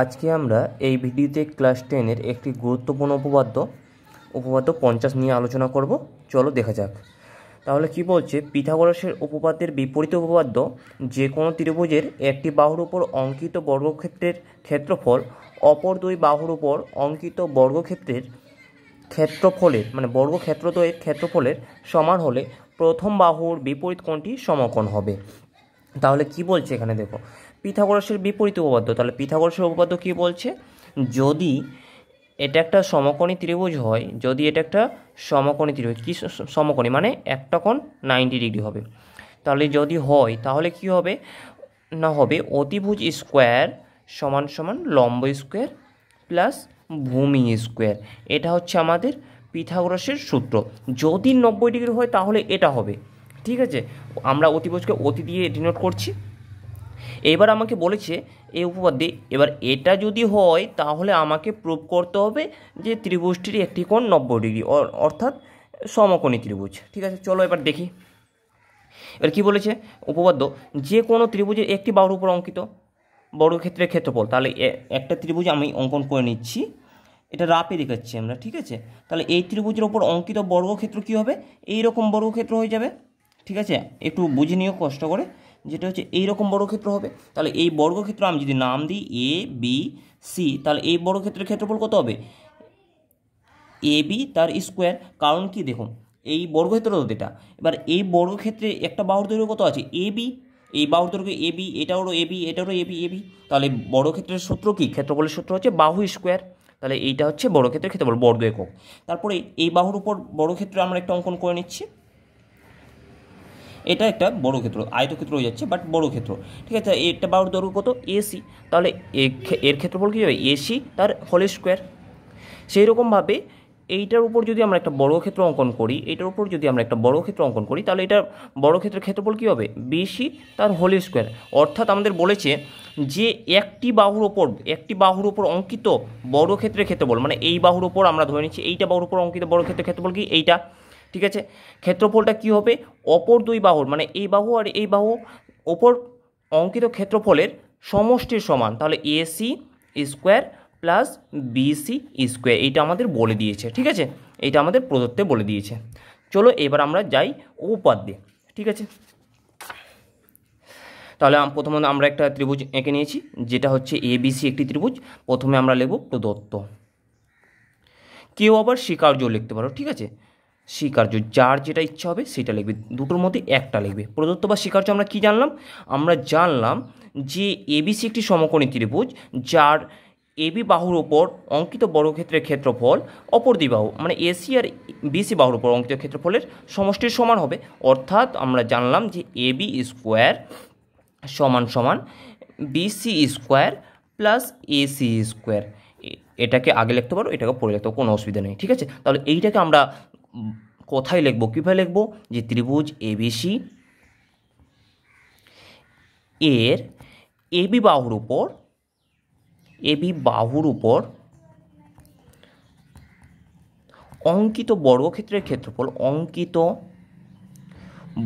আজকে আমরা এই ভিডিওতে ক্লাস টেনের একটি গুরুত্বপূর্ণ উপপাদ্য উপপাদ্য পঞ্চাশ নিয়ে আলোচনা করব চলো দেখা যাক তাহলে কি বলছে পিথাগরাসের উপপাদ্যের বিপরীত উপপাদ্য যে কোনো ত্রিভুজের একটি বাহুর উপর অঙ্কিত বর্গক্ষেত্রের ক্ষেত্রফল অপর দুই বাহুর উপর অঙ্কিত বর্গক্ষেত্রের ক্ষেত্রফলের মানে বর্গক্ষেত্রদ্বয়ের ক্ষেত্রফলের সমান হলে প্রথম বাহুর বিপরীত কোণটি সমকোণ হবে তাহলে কি বলছে এখানে দেখো পিথাগোরাসের বিপরীত উপপাদ্য তাহলে পিথাগোরাসের উপপাদ্য কি বলছে যদি এটা একটা সমকোণী ত্রিভুজ হয় যদি এটা একটা সমকোণী ত্রিভুজ কী সমকোণী মানে একটা কোণ নাইনটি ডিগ্রি হবে তাহলে যদি হয় তাহলে কি হবে না হবে অতিভুজ স্কোয়ার সমান সমান লম্ব স্কোয়ার প্লাস ভূমি স্কোয়ার এটা হচ্ছে আমাদের পিথাগোরাসের সূত্র যদি নব্বই ডিগ্রি হয় তাহলে এটা হবে ঠিক আছে আমরা অতিবচকে অতি দিয়ে ডিনোট করছি এবার আমাকে বলেছে এই উপপাদ্যে এবার এটা যদি হয় তাহলে আমাকে প্রুভ করতে হবে যে ত্রিভুজটির একটি কোণ নব্বই ডিগ্রি অর্থাৎ সমকোণী ত্রিভুজ ঠিক আছে চলো এবার দেখি এবার কি বলেছে উপপাদ্য যে কোনো ত্রিভুজের একটি বাহুর উপর অঙ্কিত বর্গক্ষেত্রের ক্ষেত্রফল তাহলে একটা ত্রিভুজ আমি অঙ্কন করে নিচ্ছি এটা রাপে দেখাচ্ছি আমরা ঠিক আছে তাহলে এই ত্রিভুজের ওপর অঙ্কিত বর্গক্ষেত্র কী হবে এই রকম বর্গক্ষেত্র হয়ে যাবে ঠিক আছে একটু বুঝে নিও কষ্ট করে যেটা হচ্ছে এই রকম বর্গক্ষেত্র হবে তাহলে এই বর্গক্ষেত্র আমি যদি নাম দিই এ বি সি তাহলে এই বর্গক্ষেত্রের ক্ষেত্রফল কত হবে এ বি তার স্কোয়ার কারণ কি দেখুন এই বর্গক্ষেত্র তো এটা এবার এই বর্গক্ষেত্রে একটা বাহুর দৈর্ঘ্য কত আছে এ বি এই বাহুর দৈর্ঘ্য এ বি এটারও এ বি এটারও এ বি এ বি তাহলে বর্গক্ষেত্রের সূত্র কি ক্ষেত্রফলের সূত্র হচ্ছে বাহু স্কোয়ার তাহলে এইটা হচ্ছে বর্গক্ষেত্রের ক্ষেত্রফল বর্গ একক তারপরে এই বাহুর উপর ক্ষেত্রে আমরা একটা অঙ্কন করে নিচ্ছি এটা একটা বড় ক্ষেত্র আয়তক্ষেত্র হয়ে যাচ্ছে বাট বড় ক্ষেত্র ঠিক আছে এটা বাহুর দৈর্ঘ্য কত এসি তাহলে এর ক্ষেত্রফল কী হবে এসি তার হোল স্কোয়ার সেই রকমভাবে এইটার উপর যদি আমরা একটা বড় ক্ষেত্র অঙ্কন করি এটার উপর যদি আমরা একটা বড় ক্ষেত্র অঙ্কন করি তাহলে এটা বড় ক্ষেত্রের ক্ষেত্রফল কী হবে বেশি তার হোল স্কোয়ার অর্থাৎ আমাদের বলেছে যে একটি বাহুর ওপর একটি বাহুর ওপর অঙ্কিত বড় ক্ষেত্রের ক্ষেত্রফল মানে এই বাহুর ওপর আমরা ধরে নিচ্ছি এইটা বাহুর ওপর অঙ্কিত বড় ক্ষেত্রের ক্ষেত্রফল কি এইটা ঠিক আছে ক্ষেত্রফলটা কি হবে অপর দুই বাহুর মানে এই বাহু আর এই বাহু ওপর অঙ্কিত ক্ষেত্রফলের সমষ্টির সমান তাহলে AC square plus BC square এইটা আমাদের বলে দিয়েছে ঠিক আছে এইটা আমাদের প্রদত্তে বলে দিয়েছে চলো এবার আমরা যাই উপাদ্যে ঠিক আছে তাহলে প্রথম আমরা একটা ত্রিভুজ এঁকে নিয়েছি যেটা হচ্ছে এবিসি একটি ত্রিভুজ প্রথমে আমরা লিখব প্রদত্ত কেউ আবার স্বীকার্য লিখতে পারো ঠিক আছে স্বীকার্য যার যেটা ইচ্ছা হবে সেটা লিখবে দুটোর মধ্যে একটা লিখবে প্রদত্ত বা স্বীকার্য আমরা কি জানলাম আমরা জানলাম যে এবিসি একটি সমকোণী ত্রিভুজ যার এবি বাহুর ওপর অঙ্কিত বর্গক্ষেত্রের ক্ষেত্রফল অপর দ্বিবাহু মানে এসি আর বিসি বাহুর ওপর অঙ্কিত ক্ষেত্রফলের সমষ্টির সমান হবে অর্থাৎ আমরা জানলাম যে এবি স্কোয়ার সমান সমান BC square plus AC square এটাকে আগে লিখতে পারো এটাকে পরে লিখতে কোনো অসুবিধা নেই ঠিক আছে তাহলে এইটাকে আমরা কোথায় লিখব কীভাবে লিখব যে ত্রিভুজ এবিসি এর এবি বাহুর উপর এবি বাহুর উপর অঙ্কিত বর্গক্ষেত্রের ক্ষেত্রফল অঙ্কিত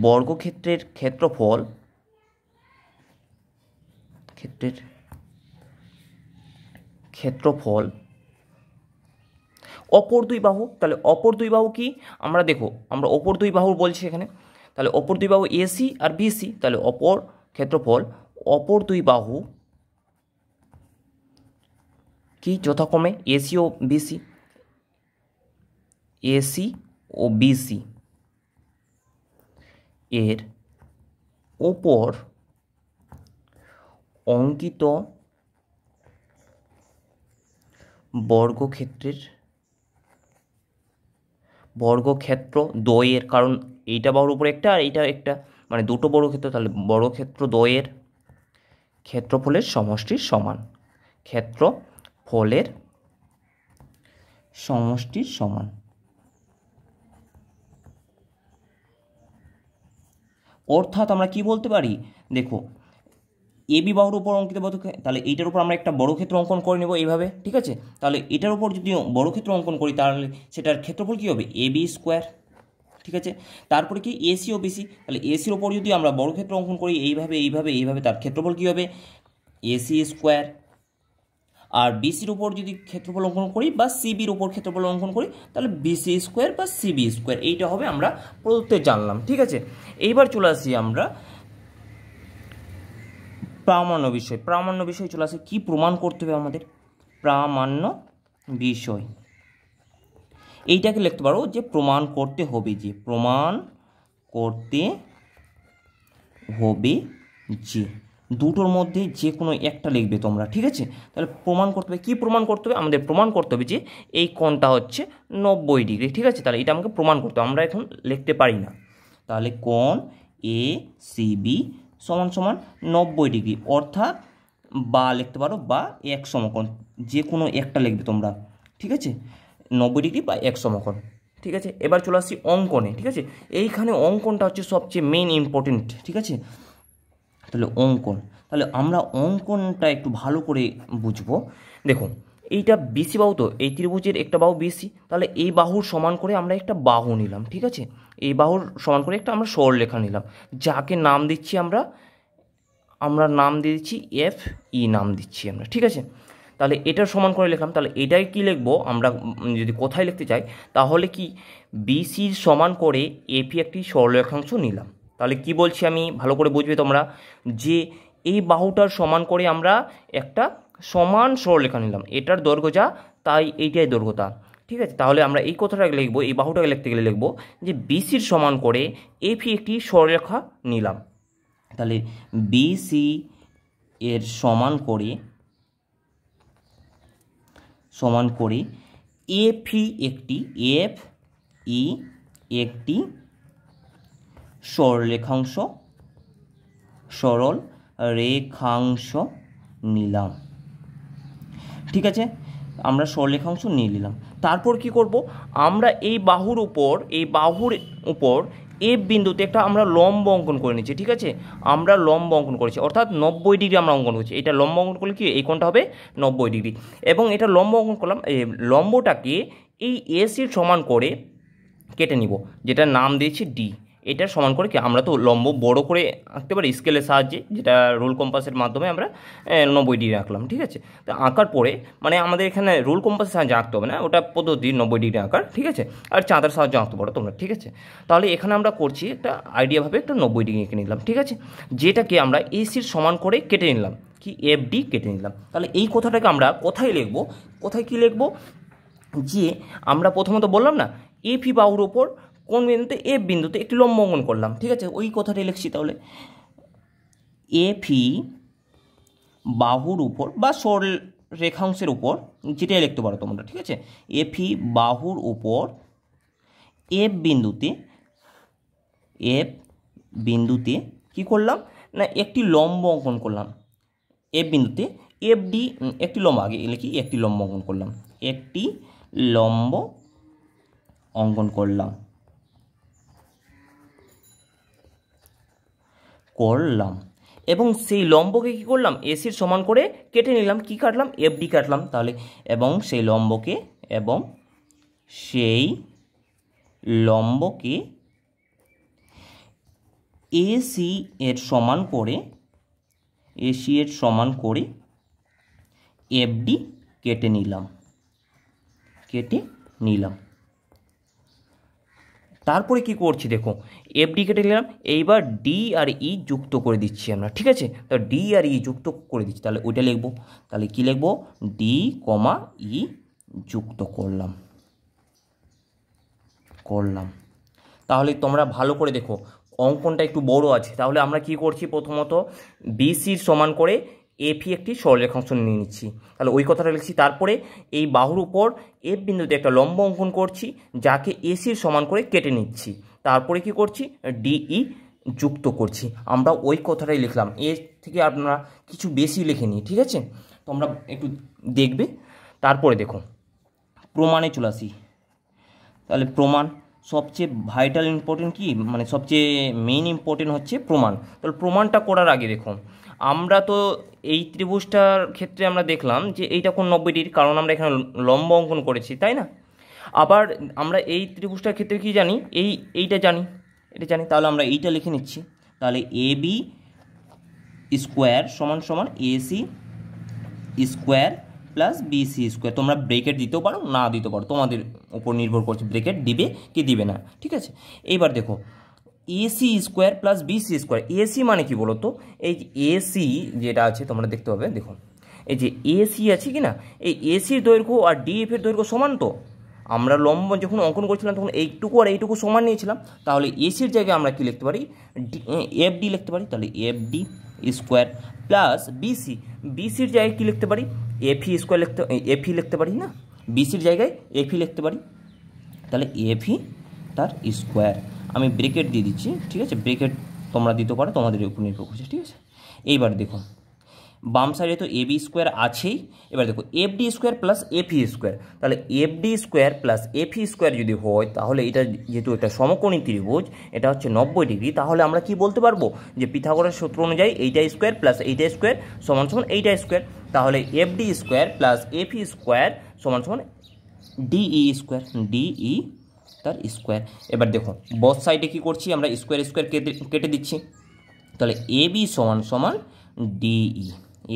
বর্গক্ষেত্রের ক্ষেত্রফল ক্ষেত্রের ক্ষেত্রফল অপর দুই বাহু তাহলে অপর দুই বাহু কি আমরা দেখো আমরা অপর দুই বাহু বলছি এখানে তাহলে অপর দুই বাহু এসি আর বিসি তাহলে অপর ক্ষেত্রফল অপর দুই বাহু কি যথাক্রমে এসি ও বিসি এসি ও বিসি এর ওপর অঙ্কিত বর্গক্ষেত্রের বর্গক্ষেত্র দয়ের কারণ এইটা বাহুর উপর একটা আর এইটা একটা মানে দুটো বর্গক্ষেত্র তাহলে বর্গক্ষেত্র দয়ের ক্ষেত্রফলের সমষ্টির সমান ক্ষেত্র ফলের সমষ্টির সমান অর্থাৎ আমরা কি বলতে পারি দেখো এ বি উপর অঙ্কিত বর্গক্ষে তাহলে এইটার উপর আমরা একটা বড় ক্ষেত্র অঙ্কন করে নেব এইভাবে ঠিক আছে তাহলে এটার উপর যদি বড় ক্ষেত্র অঙ্কন করি তাহলে সেটার ক্ষেত্রফল কী হবে এ বি স্কোয়ার ঠিক আছে তারপরে কি এসি ও বিসি তাহলে এসির ওপর যদি আমরা বড় ক্ষেত্র অঙ্কন করি এইভাবে এইভাবে এইভাবে তার ক্ষেত্রফল কী হবে এসি স্কোয়ার আর বিসির ওপর যদি ক্ষেত্রফল অঙ্কন করি বা সিবির উপর ক্ষেত্রফল অঙ্কন করি তাহলে বিসি স্কোয়ার বা সিবি স্কোয়ার এইটা হবে আমরা প্রদত্তে জানলাম ঠিক আছে এইবার চলে আসি আমরা প্রামাণ্য বিষয় প্রামাণ্য বিষয় চলে আসে কী প্রমাণ করতে হবে আমাদের প্রামাণ্য বিষয় এইটাকে লিখতে পারো যে প্রমাণ করতে হবে যে প্রমাণ করতে হবে যে দুটোর মধ্যে যে কোনো একটা লিখবে তোমরা ঠিক আছে তাহলে প্রমাণ করতে হবে কী প্রমাণ করতে হবে আমাদের প্রমাণ করতে হবে যে এই কোণটা হচ্ছে নব্বই ডিগ্রি ঠিক আছে তাহলে এটা আমাকে প্রমাণ করতে হবে আমরা এখন লিখতে পারি না তাহলে কোণ এ সিবি সমান সমান নব্বই ডিগ্রি অর্থাৎ বা লিখতে পারো বা এক সমকোণ যে কোনো একটা লিখবে তোমরা ঠিক আছে নব্বই ডিগ্রি বা এক সমকোণ ঠিক আছে এবার চলে আসছি অঙ্কনে ঠিক আছে এইখানে অঙ্কনটা হচ্ছে সবচেয়ে মেন ইম্পর্টেন্ট ঠিক আছে তাহলে অঙ্কন তাহলে আমরা অঙ্কনটা একটু ভালো করে বুঝবো দেখুন এইটা বিসি বাহু তো এই ত্রিভুজের একটা বাহু বিসি তাহলে এই বাহুর সমান করে আমরা একটা বাহু নিলাম ঠিক আছে এই বাহুর সমান করে একটা আমরা সরলরেখা নিলাম যাকে নাম দিচ্ছি আমরা আমরা নাম দিয়ে দিচ্ছি এফ ই e নাম দিচ্ছি আমরা ঠিক আছে তাহলে এটার সমান করে লিখলাম তাহলে এটাই কি লিখব আমরা যদি কোথায় লিখতে চাই তাহলে কি বিসির সমান করে এফি একটি সরলরেখাংশ নিলাম তাহলে কি বলছি আমি ভালো করে বুঝবে তোমরা যে এই বাহুটার সমান করে আমরা একটা সমান সরলরেখা নিলাম এটার দৈর্ঘ্য যা তাই এইটাই দৈর্ঘ্যতা ঠিক আছে তাহলে আমরা এই কথাটাকে লিখবো এই বাহুটাকে লিখতে গেলে লিখবো যে বিসির সমান করে এফি e একটি সরলরেখা নিলাম তাহলে বিসি এর সমান করে সমান করে এফি e একটি এফ ই e একটি সরলরেখাংশ সরল রেখাংশ নিলাম ঠিক আছে আমরা সরলেখাংশ নিয়ে নিলাম তারপর কি করব আমরা এই বাহুর উপর এই বাহুর উপর এফ বিন্দুতে একটা আমরা লম্ব অঙ্কন করে নিচ্ছি ঠিক আছে আমরা লম্ব অঙ্কন করেছি অর্থাৎ নব্বই ডিগ্রি আমরা অঙ্কন করছি এটা লম্ব অঙ্কন করলে কি এই কোনটা হবে নব্বই ডিগ্রি এবং এটা লম্ব অঙ্কন করলাম লম্বটাকে এই এসির সমান করে কেটে নিব যেটা নাম দিয়েছি ডি এটার সমান করে কি আমরা তো লম্ব বড় করে আঁকতে পারি স্কেলের সাহায্যে যেটা রোল কম্পাসের মাধ্যমে আমরা নব্বই ডিগ্রি আঁকলাম ঠিক আছে তো আঁকার পরে মানে আমাদের এখানে রোল কম্পাসের সাহায্যে আঁকতে হবে না ওটা পদ্ধতি নব্বই ডিগ্রি আঁকার ঠিক আছে আর চাঁদার সাহায্যে আঁকতে পারো তোমরা ঠিক আছে তাহলে এখানে আমরা করছি একটা আইডিয়াভাবে একটা নব্বই ডিগ্রি এঁকে নিলাম ঠিক আছে যেটাকে আমরা এসির সমান করে কেটে নিলাম কি এফ ডি কেটে নিলাম তাহলে এই কথাটাকে আমরা কোথায় লিখবো কোথায় কি লিখবো যে আমরা প্রথমত বললাম না এফি বাহুর ওপর কোন বিন্দুতে এফ বিন্দুতে একটি লম্ব অঙ্কন করলাম ঠিক আছে ওই কথাটাই লিখছি তাহলে এফি বাহুর উপর বা সরল রেখাংশের উপর যেটাই লিখতে পারো তোমরা ঠিক আছে এফি বাহুর উপর এফ বিন্দুতে এফ বিন্দুতে কি করলাম না একটি লম্ব অঙ্কন করলাম এফ বিন্দুতে এফ ডি একটি লম্ব আগে লিখি একটি লম্ব অঙ্কন করলাম একটি লম্ব অঙ্কন করলাম করলাম এবং সেই লম্বকে কী করলাম এসির সমান করে কেটে নিলাম কি কাটলাম এফডি কাটলাম তাহলে এবং সেই লম্বকে এবং সেই লম্বকে এসি এর সমান করে এসি এর সমান করে এফডি কেটে নিলাম কেটে নিলাম তারপরে কি করছি দেখো এফডি কেটে নিলাম এইবার ডি আর ই e যুক্ত করে দিচ্ছি আমরা ঠিক আছে তো ডি আর ই e যুক্ত করে দিচ্ছি তাহলে ওইটা লিখবো তাহলে কি লিখবো ডি কমা ই e যুক্ত করলাম করলাম তাহলে তোমরা ভালো করে দেখো অঙ্কনটা একটু বড় আছে তাহলে আমরা কি করছি প্রথমত বিসির সমান করে এফই একটি অংশ নিয়ে নিচ্ছি তাহলে ওই কথাটা লিখছি তারপরে এই বাহুর উপর এফ বিন্দুতে একটা লম্ব অঙ্কন করছি যাকে এসির সমান করে কেটে নিচ্ছি তারপরে কি করছি ডিই e যুক্ত করছি আমরা ওই কথাটাই লিখলাম এর থেকে আপনারা কিছু বেশি লিখে নিই ঠিক আছে তোমরা একটু দেখবে তারপরে দেখো প্রমাণে চলে আসি তাহলে প্রমাণ সবচেয়ে ভাইটাল ইম্পর্টেন্ট কি মানে সবচেয়ে মেইন ইম্পর্টেন্ট হচ্ছে প্রমাণ তাহলে প্রমাণটা করার আগে দেখুন আমরা তো এই ত্রিভুজটার ক্ষেত্রে আমরা দেখলাম যে এইটা কোন নব্বই ডিগ্রি কারণ আমরা এখানে লম্ব অঙ্কন করেছি তাই না আবার আমরা এই ত্রিভুজটার ক্ষেত্রে কি জানি এই এইটা জানি এটা জানি তাহলে আমরা এইটা লিখে নিচ্ছি তাহলে এ বি স্কোয়ার সমান সমান AC square plus BC square তোমরা ব্রেকেট দিতেও পারো না দিতে পারো তোমাদের উপর নির্ভর করছে ব্রেকেট দিবে কি দিবে না ঠিক আছে এইবার দেখো AC square plus BC square AC মানে কি বলো তো এই যে এসি যেটা আছে তোমরা দেখতে পাবে দেখুন এই যে এসি আছে কি না এই এসির দৈর্ঘ্য আর ডিএফের দৈর্ঘ্য সমান তো আমরা লম্ব যখন অঙ্কন করছিলাম তখন এইটুকু আর এইটুকু সমান নিয়েছিলাম তাহলে এসির জায়গায় আমরা কি লিখতে পারি এফ ডি লিখতে পারি তাহলে F D square plus BC বিসির জায়গায় কী লিখতে পারি এফি স্কোয়ার লিখতে এফি লিখতে পারি না বিসির জায়গায় এফি লিখতে পারি তাহলে এফি তার স্কোয়ার আমি ব্রেকেট দিয়ে দিচ্ছি ঠিক আছে ব্রেকেট তোমরা দিতে পারো তোমাদের উপর নির্ভর করছে ঠিক আছে এইবার দেখুন বাম সাইডে তো এবি স্কোয়ার আছেই এবার দেখো FD square plus FE square তাহলে FD square plus FE square যদি হয় তাহলে এটা যেহেতু এটা সমকোণী ত্রিভুজ এটা হচ্ছে নব্বই ডিগ্রি তাহলে আমরা কি বলতে পারবো যে পিথাগোরের সূত্র অনুযায়ী এইটা স্কোয়ার প্লাস এইটা স্কোয়ার সমান সমান এইটা স্কোয়ার তাহলে F D square plus FE square সমান সমান ডিই স্কোয়ার ডিই তার স্কোয়ার এবার দেখো বস সাইডে কি করছি আমরা স্কোয়ার স্কোয়ার কেটে কেটে দিচ্ছি তাহলে এবি সমান সমান ডিই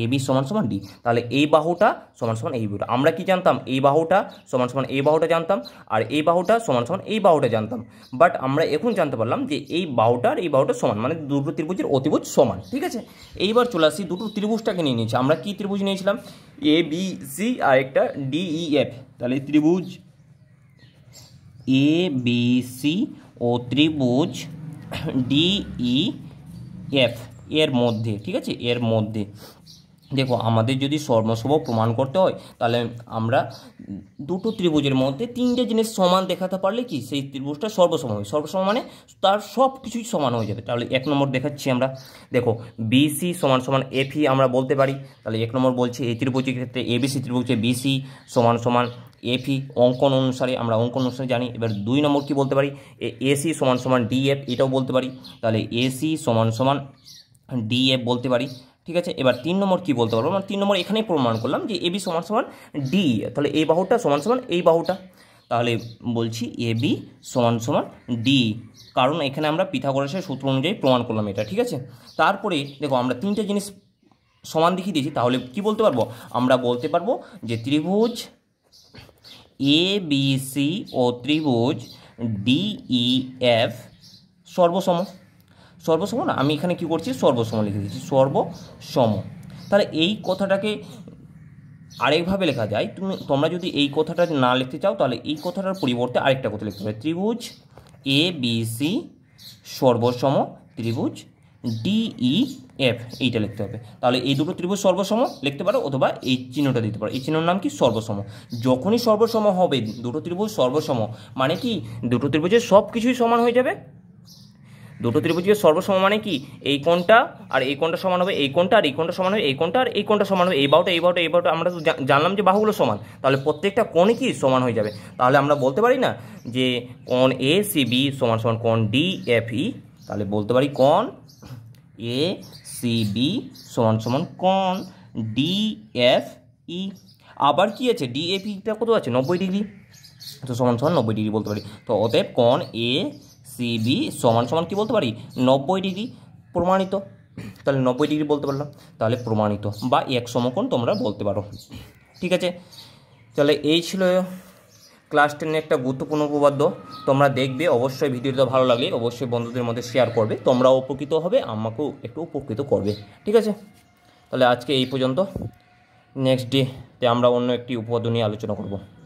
এ বি সমান সমান ডি তাহলে এই বাহুটা সমান সমান এই বাহুটা আমরা কি জানতাম এই বাহুটা সমান সমান এই বাহুটা জানতাম আর এই বাহুটা সমান সমান এই বাহুটা জানতাম বাট আমরা এখন জানতে পারলাম যে এই বাহুটা আর এই বাহুটা সমান মানে দুটো ত্রিভুজের অতিভুজ সমান ঠিক আছে এইবার চলে আসি দুটো ত্রিভুজটাকে নিয়ে নিয়েছি আমরা কি ত্রিভুজ নিয়েছিলাম এ বি সি আর একটা ডিই এফ e, তাহলে ত্রিভুজ এ বি সি ও ত্রিভুজ ডিই এফ e, এর মধ্যে ঠিক আছে এর মধ্যে দেখো আমাদের যদি সর্বস্ব প্রমাণ করতে হয় তাহলে আমরা দুটো ত্রিভুজের মধ্যে তিনটে জিনিস সমান দেখাতে পারলে কি সেই ত্রিভুজটা সর্বসম হবে সর্বসম মানে তার সব কিছুই সমান হয়ে যাবে তাহলে এক নম্বর দেখাচ্ছি আমরা দেখো বিসি সমান সমান এফি আমরা বলতে পারি তাহলে এক নম্বর বলছি এই ত্রিভুজের ক্ষেত্রে এবিসি ত্রিভুজে বিসি সমান সমান এফি অঙ্কন অনুসারে আমরা অঙ্কন অনুসারে জানি এবার দুই নম্বর কি বলতে পারি এসি সমান সমান ডিএফ এটাও বলতে পারি তাহলে এসি সমান সমান ডিএফ বলতে পারি ঠিক আছে এবার তিন নম্বর কি বলতে পারবো মানে তিন নম্বর এখানেই প্রমাণ করলাম যে এবি সমান সমান ডি তাহলে এই বাহুটা সমান সমান এই বাহুটা তাহলে বলছি এ বি সমান সমান ডি কারণ এখানে আমরা পিথাগোরাসের সূত্র অনুযায়ী প্রমাণ করলাম এটা ঠিক আছে তারপরে দেখো আমরা তিনটে জিনিস সমান দেখিয়ে দিয়েছি তাহলে কি বলতে পারবো আমরা বলতে পারবো যে ত্রিভুজ এ বি সি ও ত্রিভুজ ডিই এফ সর্বসম সর্বসম না আমি এখানে কি করছি সর্বসম লিখে দিচ্ছি সর্বসম তাহলে এই কথাটাকে আরেকভাবে লেখা যায় তুমি তোমরা যদি এই কথাটা না লিখতে চাও তাহলে এই কথাটার পরিবর্তে আরেকটা কথা লিখতে হবে ত্রিভুজ এ বি সি সর্বসম ত্রিভুজ ডিই এফ e, এইটা লিখতে হবে তাহলে এই দুটো ত্রিভুজ সর্বসম লিখতে পারো অথবা এই চিহ্নটা দিতে পারো এই চিহ্নর নাম কি সর্বসম যখনই সর্বসম হবে দুটো ত্রিভুজ সর্বসম মানে কি দুটো ত্রিভুজের সব কিছুই সমান হয়ে যাবে দুটো ত্রিভুজের সর্বসম মানে কি এই কোনটা আর এই কোনটা সমান হবে এই কোনটা আর এই কোনটা সমান হবে এই কোনটা আর এই কোনটা সমান হবে এই বাহুটা এই বাউটা এই বাউটা আমরা তো জানলাম যে বাহুগুলো সমান তাহলে প্রত্যেকটা কোণে কি সমান হয়ে যাবে তাহলে আমরা বলতে পারি না যে কোন এ সি বি সমান সমান কোন ডি এফ ই তাহলে বলতে পারি কোন এ সি বি সমান সমান কোন ডি এফ ই আবার কি আছে ইটা e কত আছে নব্বই ডিগ্রি তো সমান সমান নব্বই ডিগ্রি বলতে পারি তো অতএব কোন এ সিবি সমান সমান কি বলতে পারি নব্বই ডিগ্রি প্রমাণিত তাহলে নব্বই ডিগ্রি বলতে পারলাম তাহলে প্রমাণিত বা এক সমকোণ তোমরা বলতে পারো ঠিক আছে তাহলে এই ছিল ক্লাস টেনের একটা গুরুত্বপূর্ণ উপপাদ্য তোমরা দেখবে অবশ্যই ভিডিওটা ভালো লাগলে অবশ্যই বন্ধুদের মধ্যে শেয়ার করবে তোমরাও উপকৃত হবে আমাকেও একটু উপকৃত করবে ঠিক আছে তাহলে আজকে এই পর্যন্ত নেক্সট ডে আমরা অন্য একটি উপপাদ্য নিয়ে আলোচনা করবো